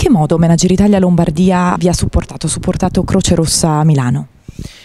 In che modo Manager Italia Lombardia vi ha supportato, supportato Croce Rossa Milano?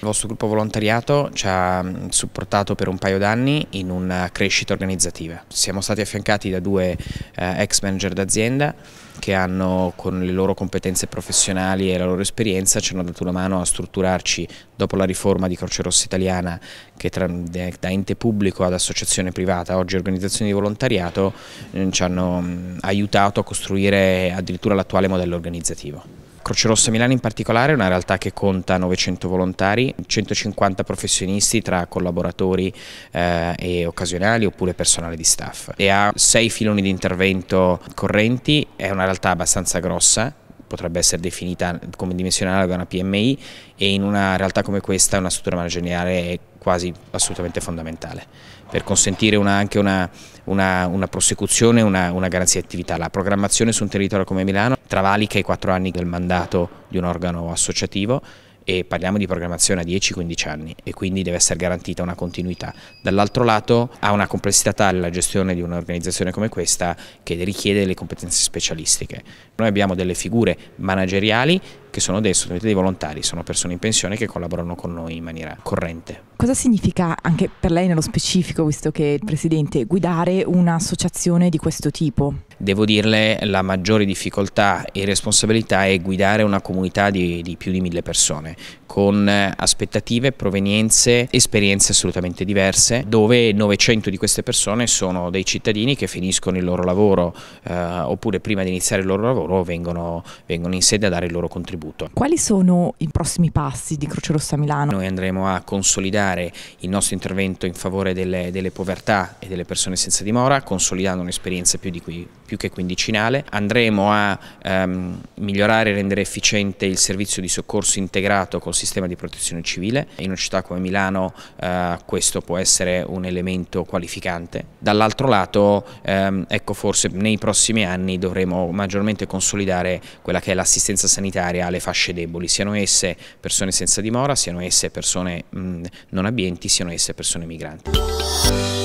Il vostro gruppo volontariato ci ha mm, supportato per un paio d'anni in una eh, crescita organizzativa. Siamo stati affiancati da due eh, ex manager d'azienda che hanno con le loro competenze professionali e la loro esperienza ci hanno dato una mano a strutturarci dopo la riforma di Croce Rossa Italiana che tra, da ente pubblico ad associazione privata, oggi organizzazioni di volontariato, mm, ci hanno mm, aiutato a costruire addirittura l'attuale modello organizzativo. Croce Rossa Milano in particolare è una realtà che conta 900 volontari, 150 professionisti tra collaboratori eh, e occasionali oppure personale di staff e ha sei filoni di intervento correnti, è una realtà abbastanza grossa potrebbe essere definita come dimensionale da una PMI e in una realtà come questa una struttura manageriale quasi assolutamente fondamentale per consentire una, anche una, una, una prosecuzione, una, una garanzia di attività. La programmazione su un territorio come Milano travalica i quattro anni del mandato di un organo associativo e parliamo di programmazione a 10-15 anni e quindi deve essere garantita una continuità. Dall'altro lato ha una complessità tale la gestione di un'organizzazione come questa che richiede delle competenze specialistiche. Noi abbiamo delle figure manageriali che sono adesso dei volontari, sono persone in pensione che collaborano con noi in maniera corrente. Cosa significa anche per lei nello specifico, visto che è il Presidente, guidare un'associazione di questo tipo? Devo dirle la maggiore difficoltà e responsabilità è guidare una comunità di, di più di mille persone con eh, aspettative, provenienze, esperienze assolutamente diverse, dove 900 di queste persone sono dei cittadini che finiscono il loro lavoro eh, oppure prima di iniziare il loro lavoro vengono, vengono in sede a dare il loro contributo. Quali sono i prossimi passi di Croce Rossa Milano? Noi andremo a consolidare il nostro intervento in favore delle, delle povertà e delle persone senza dimora, consolidando un'esperienza più, di qui, più che quindicinale. Andremo a ehm, migliorare e rendere efficiente il servizio di soccorso integrato integrato col sistema di protezione civile. In una città come Milano eh, questo può essere un elemento qualificante. Dall'altro lato, ehm, ecco forse nei prossimi anni dovremo maggiormente consolidare quella che è l'assistenza sanitaria alle fasce deboli, siano esse persone senza dimora, siano esse persone mh, non abbienti, siano esse persone migranti.